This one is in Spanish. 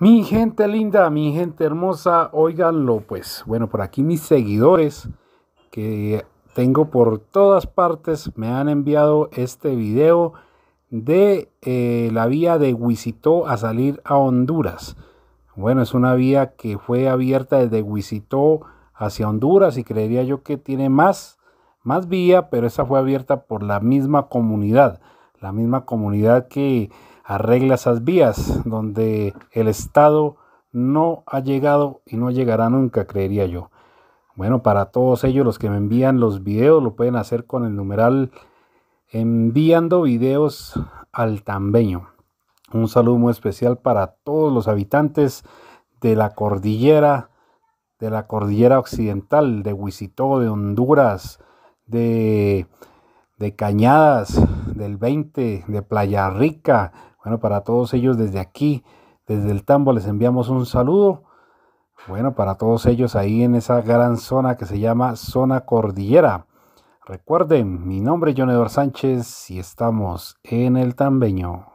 Mi gente linda, mi gente hermosa, oiganlo pues. Bueno, por aquí mis seguidores que tengo por todas partes me han enviado este video de eh, la vía de wisitó a salir a Honduras. Bueno, es una vía que fue abierta desde wisitó hacia Honduras y creería yo que tiene más, más vía, pero esa fue abierta por la misma comunidad. La misma comunidad que arregla esas vías donde el Estado no ha llegado y no llegará nunca, creería yo. Bueno, para todos ellos, los que me envían los videos, lo pueden hacer con el numeral enviando videos al tambeño. Un saludo muy especial para todos los habitantes de la cordillera, de la cordillera occidental, de Huisito, de Honduras, de, de Cañadas, del 20, de Playa Rica, bueno, para todos ellos desde aquí, desde el tambo, les enviamos un saludo. Bueno, para todos ellos ahí en esa gran zona que se llama Zona Cordillera. Recuerden, mi nombre es John Sánchez y estamos en el Tambeño.